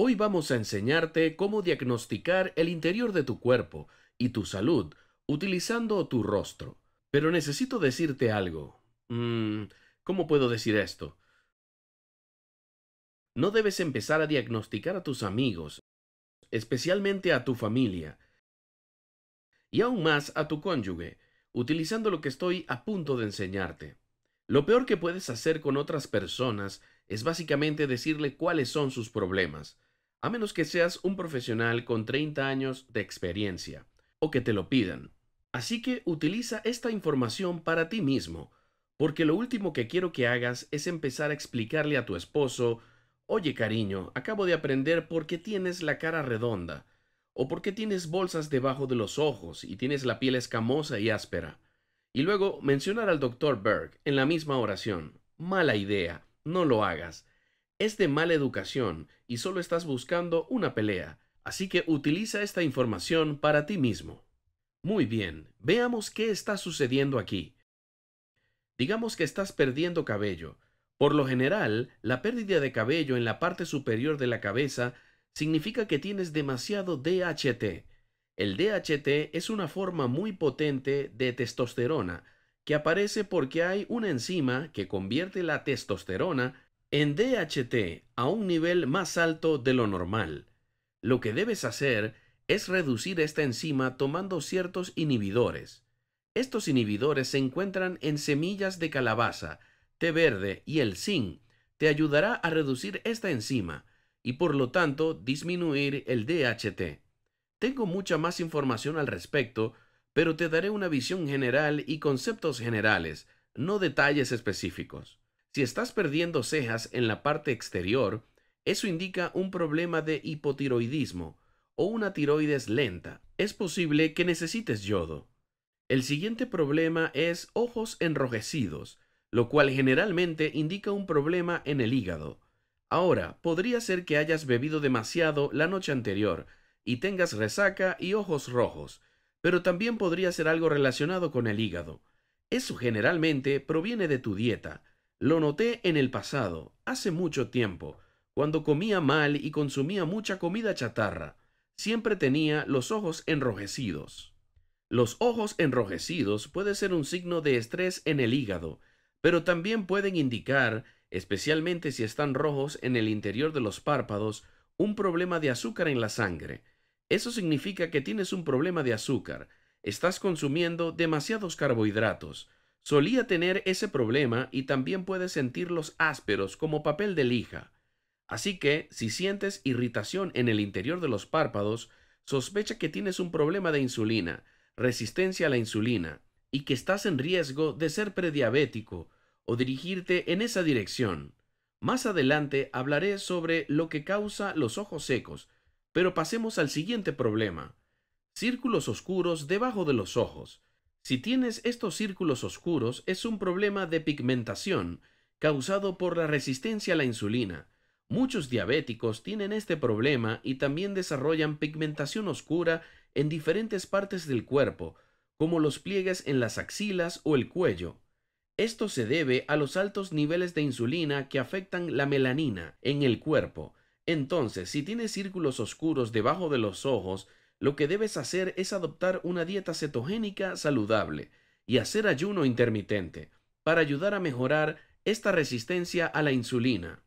Hoy vamos a enseñarte cómo diagnosticar el interior de tu cuerpo y tu salud utilizando tu rostro. Pero necesito decirte algo. Mm, ¿Cómo puedo decir esto? No debes empezar a diagnosticar a tus amigos, especialmente a tu familia, y aún más a tu cónyuge, utilizando lo que estoy a punto de enseñarte. Lo peor que puedes hacer con otras personas es básicamente decirle cuáles son sus problemas a menos que seas un profesional con 30 años de experiencia, o que te lo pidan. Así que utiliza esta información para ti mismo, porque lo último que quiero que hagas es empezar a explicarle a tu esposo, oye cariño, acabo de aprender por qué tienes la cara redonda, o por qué tienes bolsas debajo de los ojos y tienes la piel escamosa y áspera. Y luego mencionar al doctor Berg en la misma oración. Mala idea, no lo hagas es de mala educación y solo estás buscando una pelea, así que utiliza esta información para ti mismo. Muy bien, veamos qué está sucediendo aquí. Digamos que estás perdiendo cabello. Por lo general, la pérdida de cabello en la parte superior de la cabeza significa que tienes demasiado DHT. El DHT es una forma muy potente de testosterona, que aparece porque hay una enzima que convierte la testosterona en DHT a un nivel más alto de lo normal. Lo que debes hacer es reducir esta enzima tomando ciertos inhibidores. Estos inhibidores se encuentran en semillas de calabaza, té verde y el zinc. Te ayudará a reducir esta enzima y por lo tanto disminuir el DHT. Tengo mucha más información al respecto, pero te daré una visión general y conceptos generales, no detalles específicos. Si estás perdiendo cejas en la parte exterior, eso indica un problema de hipotiroidismo o una tiroides lenta. Es posible que necesites yodo. El siguiente problema es ojos enrojecidos, lo cual generalmente indica un problema en el hígado. Ahora, podría ser que hayas bebido demasiado la noche anterior y tengas resaca y ojos rojos, pero también podría ser algo relacionado con el hígado. Eso generalmente proviene de tu dieta, lo noté en el pasado, hace mucho tiempo, cuando comía mal y consumía mucha comida chatarra. Siempre tenía los ojos enrojecidos. Los ojos enrojecidos puede ser un signo de estrés en el hígado, pero también pueden indicar, especialmente si están rojos en el interior de los párpados, un problema de azúcar en la sangre. Eso significa que tienes un problema de azúcar, estás consumiendo demasiados carbohidratos, Solía tener ese problema y también puede sentirlos ásperos como papel de lija. Así que, si sientes irritación en el interior de los párpados, sospecha que tienes un problema de insulina, resistencia a la insulina, y que estás en riesgo de ser prediabético o dirigirte en esa dirección. Más adelante hablaré sobre lo que causa los ojos secos, pero pasemos al siguiente problema. Círculos oscuros debajo de los ojos. Si tienes estos círculos oscuros, es un problema de pigmentación causado por la resistencia a la insulina. Muchos diabéticos tienen este problema y también desarrollan pigmentación oscura en diferentes partes del cuerpo, como los pliegues en las axilas o el cuello. Esto se debe a los altos niveles de insulina que afectan la melanina en el cuerpo. Entonces, si tienes círculos oscuros debajo de los ojos, lo que debes hacer es adoptar una dieta cetogénica saludable y hacer ayuno intermitente para ayudar a mejorar esta resistencia a la insulina.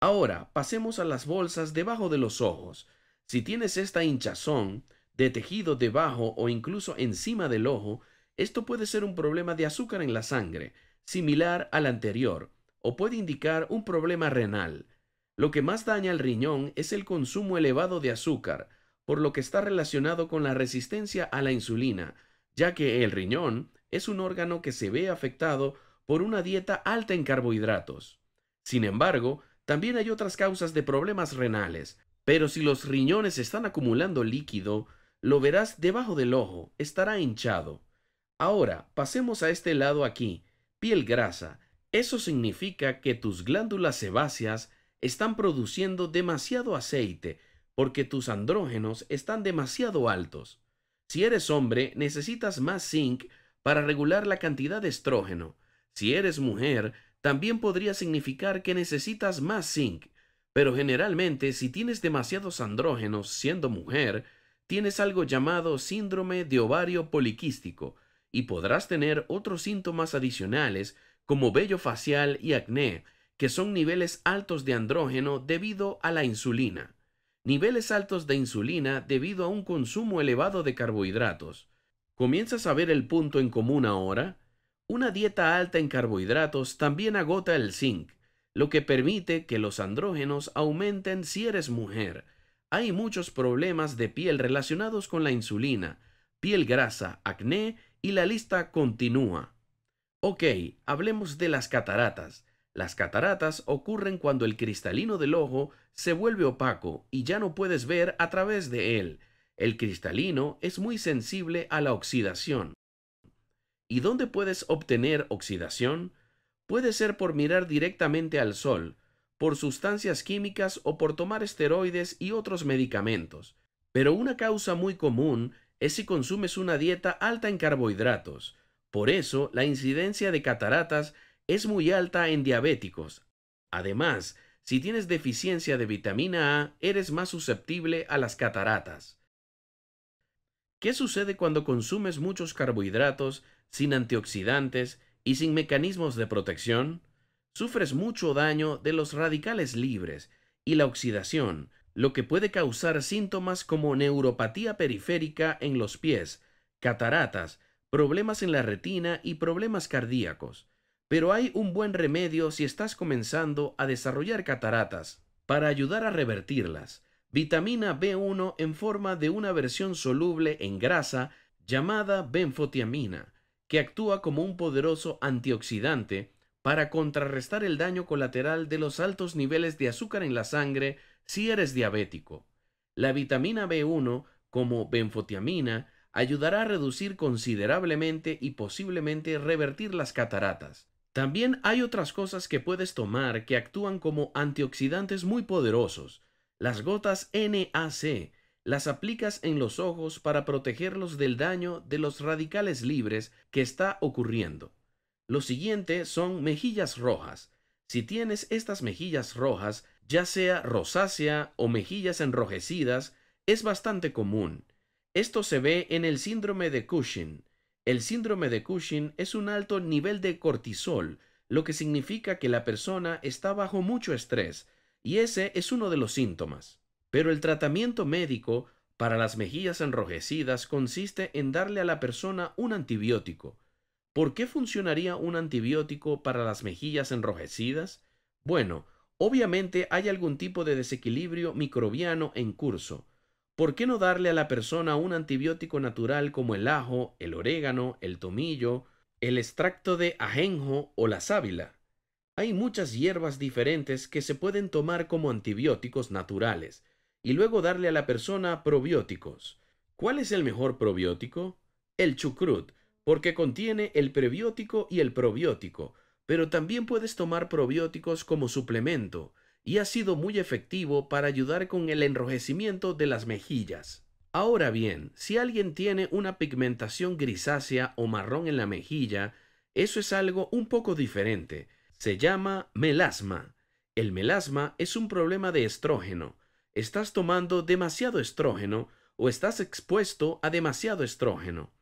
Ahora, pasemos a las bolsas debajo de los ojos. Si tienes esta hinchazón de tejido debajo o incluso encima del ojo, esto puede ser un problema de azúcar en la sangre, similar al anterior, o puede indicar un problema renal. Lo que más daña al riñón es el consumo elevado de azúcar, por lo que está relacionado con la resistencia a la insulina, ya que el riñón es un órgano que se ve afectado por una dieta alta en carbohidratos. Sin embargo, también hay otras causas de problemas renales, pero si los riñones están acumulando líquido, lo verás debajo del ojo, estará hinchado. Ahora, pasemos a este lado aquí, piel grasa. Eso significa que tus glándulas sebáceas están produciendo demasiado aceite porque tus andrógenos están demasiado altos. Si eres hombre, necesitas más zinc para regular la cantidad de estrógeno. Si eres mujer, también podría significar que necesitas más zinc. Pero generalmente, si tienes demasiados andrógenos siendo mujer, tienes algo llamado síndrome de ovario poliquístico y podrás tener otros síntomas adicionales como vello facial y acné, que son niveles altos de andrógeno debido a la insulina niveles altos de insulina debido a un consumo elevado de carbohidratos. ¿Comienzas a ver el punto en común ahora? Una dieta alta en carbohidratos también agota el zinc, lo que permite que los andrógenos aumenten si eres mujer. Hay muchos problemas de piel relacionados con la insulina, piel grasa, acné y la lista continúa. Ok, hablemos de las cataratas. Las cataratas ocurren cuando el cristalino del ojo se vuelve opaco y ya no puedes ver a través de él. El cristalino es muy sensible a la oxidación. ¿Y dónde puedes obtener oxidación? Puede ser por mirar directamente al sol, por sustancias químicas o por tomar esteroides y otros medicamentos. Pero una causa muy común es si consumes una dieta alta en carbohidratos. Por eso, la incidencia de cataratas es muy alta en diabéticos. Además, si tienes deficiencia de vitamina A, eres más susceptible a las cataratas. ¿Qué sucede cuando consumes muchos carbohidratos sin antioxidantes y sin mecanismos de protección? Sufres mucho daño de los radicales libres y la oxidación, lo que puede causar síntomas como neuropatía periférica en los pies, cataratas, problemas en la retina y problemas cardíacos. Pero hay un buen remedio si estás comenzando a desarrollar cataratas, para ayudar a revertirlas. Vitamina B1 en forma de una versión soluble en grasa llamada benfotiamina, que actúa como un poderoso antioxidante para contrarrestar el daño colateral de los altos niveles de azúcar en la sangre si eres diabético. La vitamina B1, como benfotiamina, ayudará a reducir considerablemente y posiblemente revertir las cataratas. También hay otras cosas que puedes tomar que actúan como antioxidantes muy poderosos. Las gotas NAC las aplicas en los ojos para protegerlos del daño de los radicales libres que está ocurriendo. Lo siguiente son mejillas rojas. Si tienes estas mejillas rojas, ya sea rosácea o mejillas enrojecidas, es bastante común. Esto se ve en el síndrome de Cushing, el síndrome de Cushing es un alto nivel de cortisol, lo que significa que la persona está bajo mucho estrés, y ese es uno de los síntomas. Pero el tratamiento médico para las mejillas enrojecidas consiste en darle a la persona un antibiótico. ¿Por qué funcionaría un antibiótico para las mejillas enrojecidas? Bueno, obviamente hay algún tipo de desequilibrio microbiano en curso, ¿Por qué no darle a la persona un antibiótico natural como el ajo, el orégano, el tomillo, el extracto de ajenjo o la sábila? Hay muchas hierbas diferentes que se pueden tomar como antibióticos naturales y luego darle a la persona probióticos. ¿Cuál es el mejor probiótico? El chucrut, porque contiene el prebiótico y el probiótico, pero también puedes tomar probióticos como suplemento y ha sido muy efectivo para ayudar con el enrojecimiento de las mejillas. Ahora bien, si alguien tiene una pigmentación grisácea o marrón en la mejilla, eso es algo un poco diferente. Se llama melasma. El melasma es un problema de estrógeno. Estás tomando demasiado estrógeno o estás expuesto a demasiado estrógeno,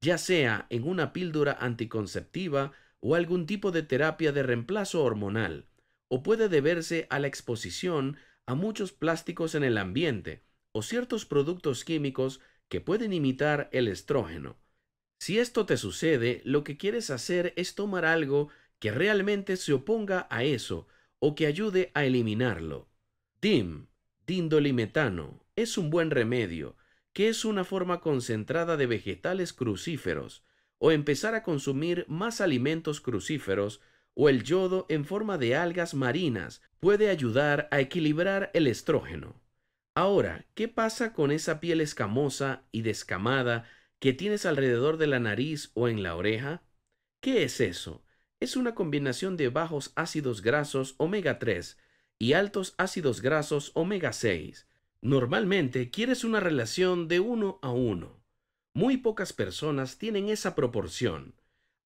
ya sea en una píldora anticonceptiva o algún tipo de terapia de reemplazo hormonal o puede deberse a la exposición a muchos plásticos en el ambiente o ciertos productos químicos que pueden imitar el estrógeno. Si esto te sucede, lo que quieres hacer es tomar algo que realmente se oponga a eso o que ayude a eliminarlo. DIM, dindolimetano, es un buen remedio, que es una forma concentrada de vegetales crucíferos, o empezar a consumir más alimentos crucíferos o el yodo en forma de algas marinas puede ayudar a equilibrar el estrógeno. Ahora, ¿qué pasa con esa piel escamosa y descamada que tienes alrededor de la nariz o en la oreja? ¿Qué es eso? Es una combinación de bajos ácidos grasos omega 3 y altos ácidos grasos omega 6. Normalmente quieres una relación de 1 a 1. Muy pocas personas tienen esa proporción.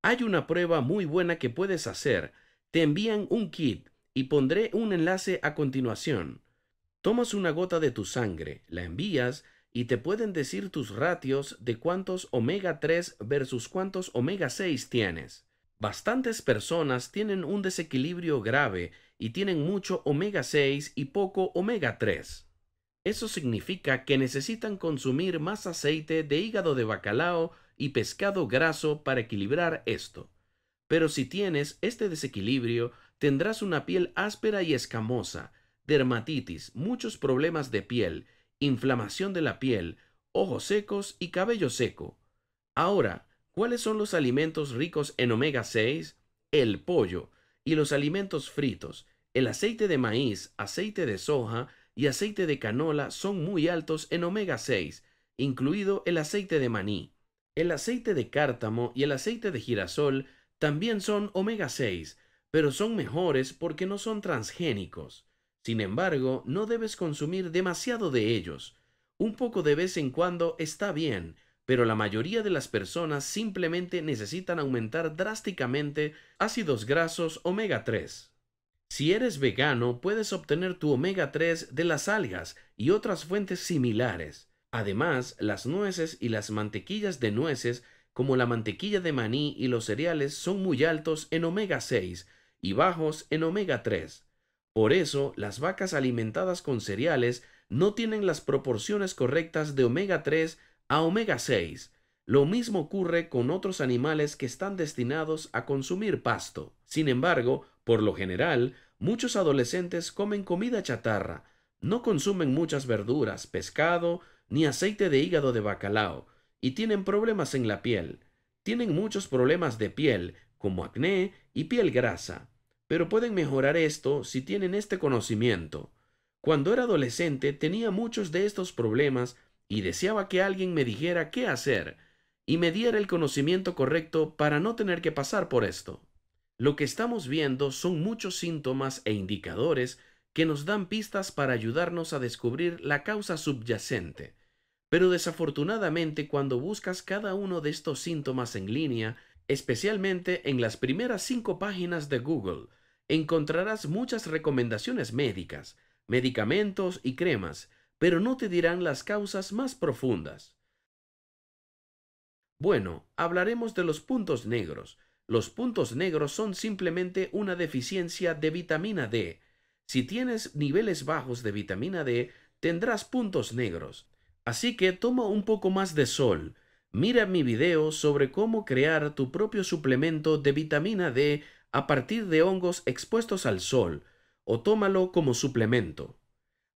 Hay una prueba muy buena que puedes hacer. Te envían un kit y pondré un enlace a continuación. Tomas una gota de tu sangre, la envías y te pueden decir tus ratios de cuántos omega 3 versus cuántos omega 6 tienes. Bastantes personas tienen un desequilibrio grave y tienen mucho omega 6 y poco omega 3. Eso significa que necesitan consumir más aceite de hígado de bacalao y pescado graso para equilibrar esto. Pero si tienes este desequilibrio, tendrás una piel áspera y escamosa, dermatitis, muchos problemas de piel, inflamación de la piel, ojos secos y cabello seco. Ahora, ¿cuáles son los alimentos ricos en omega 6? El pollo y los alimentos fritos, el aceite de maíz, aceite de soja y aceite de canola son muy altos en omega 6, incluido el aceite de maní. El aceite de cártamo y el aceite de girasol también son omega 6, pero son mejores porque no son transgénicos. Sin embargo, no debes consumir demasiado de ellos. Un poco de vez en cuando está bien, pero la mayoría de las personas simplemente necesitan aumentar drásticamente ácidos grasos omega 3. Si eres vegano, puedes obtener tu omega 3 de las algas y otras fuentes similares. Además, las nueces y las mantequillas de nueces, como la mantequilla de maní y los cereales, son muy altos en omega 6 y bajos en omega 3. Por eso, las vacas alimentadas con cereales no tienen las proporciones correctas de omega 3 a omega 6. Lo mismo ocurre con otros animales que están destinados a consumir pasto. Sin embargo, por lo general, muchos adolescentes comen comida chatarra, no consumen muchas verduras, pescado, ni aceite de hígado de bacalao, y tienen problemas en la piel. Tienen muchos problemas de piel, como acné y piel grasa, pero pueden mejorar esto si tienen este conocimiento. Cuando era adolescente tenía muchos de estos problemas y deseaba que alguien me dijera qué hacer y me diera el conocimiento correcto para no tener que pasar por esto. Lo que estamos viendo son muchos síntomas e indicadores que nos dan pistas para ayudarnos a descubrir la causa subyacente. Pero desafortunadamente cuando buscas cada uno de estos síntomas en línea, especialmente en las primeras cinco páginas de Google, encontrarás muchas recomendaciones médicas, medicamentos y cremas, pero no te dirán las causas más profundas. Bueno, hablaremos de los puntos negros. Los puntos negros son simplemente una deficiencia de vitamina D, si tienes niveles bajos de vitamina D, tendrás puntos negros. Así que toma un poco más de sol. Mira mi video sobre cómo crear tu propio suplemento de vitamina D a partir de hongos expuestos al sol, o tómalo como suplemento.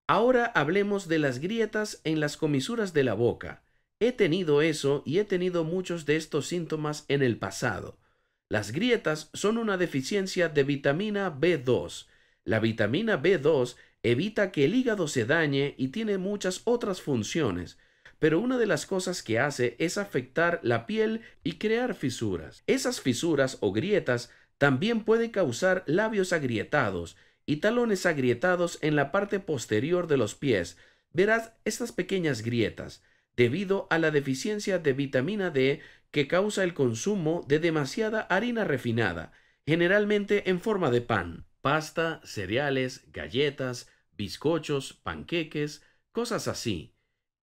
Ahora hablemos de las grietas en las comisuras de la boca. He tenido eso y he tenido muchos de estos síntomas en el pasado. Las grietas son una deficiencia de vitamina B2, la vitamina B2 evita que el hígado se dañe y tiene muchas otras funciones, pero una de las cosas que hace es afectar la piel y crear fisuras. Esas fisuras o grietas también pueden causar labios agrietados y talones agrietados en la parte posterior de los pies. Verás estas pequeñas grietas debido a la deficiencia de vitamina D que causa el consumo de demasiada harina refinada, generalmente en forma de pan pasta, cereales, galletas, bizcochos, panqueques, cosas así.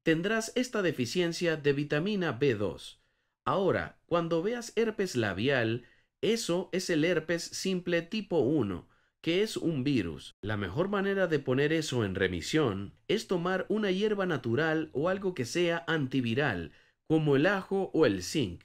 Tendrás esta deficiencia de vitamina B2. Ahora, cuando veas herpes labial, eso es el herpes simple tipo 1, que es un virus. La mejor manera de poner eso en remisión es tomar una hierba natural o algo que sea antiviral, como el ajo o el zinc.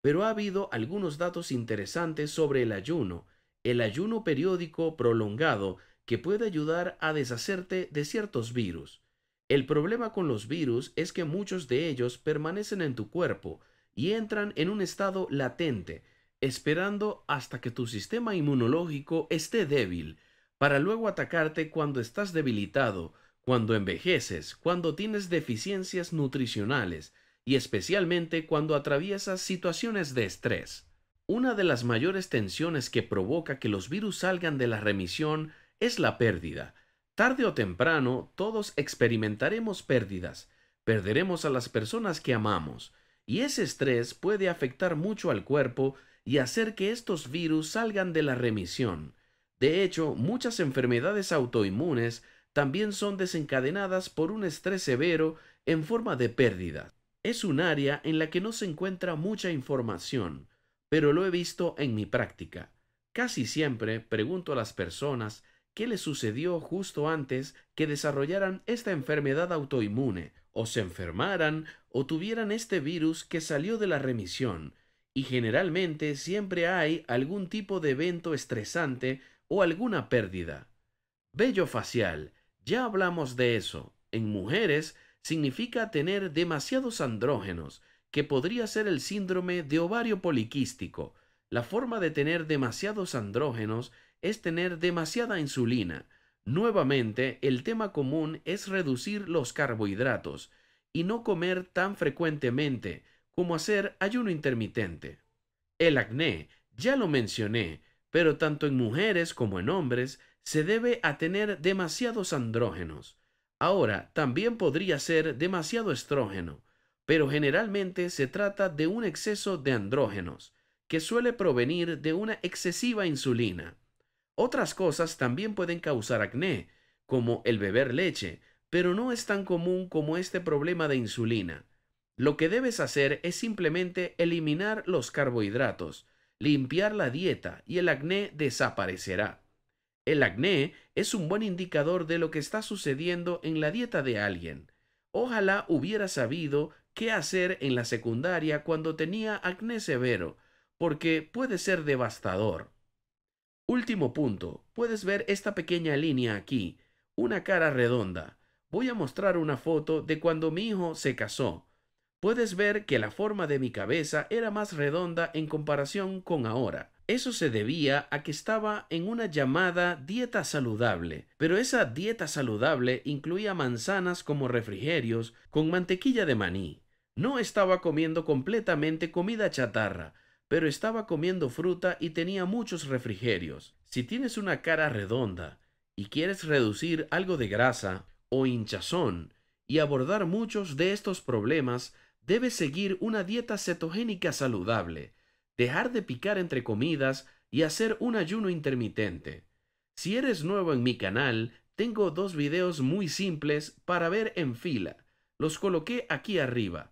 Pero ha habido algunos datos interesantes sobre el ayuno, el ayuno periódico prolongado que puede ayudar a deshacerte de ciertos virus. El problema con los virus es que muchos de ellos permanecen en tu cuerpo y entran en un estado latente, esperando hasta que tu sistema inmunológico esté débil, para luego atacarte cuando estás debilitado, cuando envejeces, cuando tienes deficiencias nutricionales y especialmente cuando atraviesas situaciones de estrés. Una de las mayores tensiones que provoca que los virus salgan de la remisión es la pérdida. Tarde o temprano, todos experimentaremos pérdidas, perderemos a las personas que amamos, y ese estrés puede afectar mucho al cuerpo y hacer que estos virus salgan de la remisión. De hecho, muchas enfermedades autoinmunes también son desencadenadas por un estrés severo en forma de pérdida. Es un área en la que no se encuentra mucha información pero lo he visto en mi práctica. Casi siempre pregunto a las personas qué les sucedió justo antes que desarrollaran esta enfermedad autoinmune, o se enfermaran, o tuvieran este virus que salió de la remisión, y generalmente siempre hay algún tipo de evento estresante o alguna pérdida. Bello facial, ya hablamos de eso. En mujeres significa tener demasiados andrógenos, que podría ser el síndrome de ovario poliquístico. La forma de tener demasiados andrógenos es tener demasiada insulina. Nuevamente, el tema común es reducir los carbohidratos y no comer tan frecuentemente como hacer ayuno intermitente. El acné, ya lo mencioné, pero tanto en mujeres como en hombres se debe a tener demasiados andrógenos. Ahora, también podría ser demasiado estrógeno pero generalmente se trata de un exceso de andrógenos, que suele provenir de una excesiva insulina. Otras cosas también pueden causar acné, como el beber leche, pero no es tan común como este problema de insulina. Lo que debes hacer es simplemente eliminar los carbohidratos, limpiar la dieta y el acné desaparecerá. El acné es un buen indicador de lo que está sucediendo en la dieta de alguien. Ojalá hubiera sabido qué hacer en la secundaria cuando tenía acné severo, porque puede ser devastador. Último punto, puedes ver esta pequeña línea aquí, una cara redonda. Voy a mostrar una foto de cuando mi hijo se casó. Puedes ver que la forma de mi cabeza era más redonda en comparación con ahora. Eso se debía a que estaba en una llamada dieta saludable, pero esa dieta saludable incluía manzanas como refrigerios con mantequilla de maní. No estaba comiendo completamente comida chatarra, pero estaba comiendo fruta y tenía muchos refrigerios. Si tienes una cara redonda y quieres reducir algo de grasa o hinchazón y abordar muchos de estos problemas, debes seguir una dieta cetogénica saludable, dejar de picar entre comidas y hacer un ayuno intermitente. Si eres nuevo en mi canal, tengo dos videos muy simples para ver en fila. Los coloqué aquí arriba.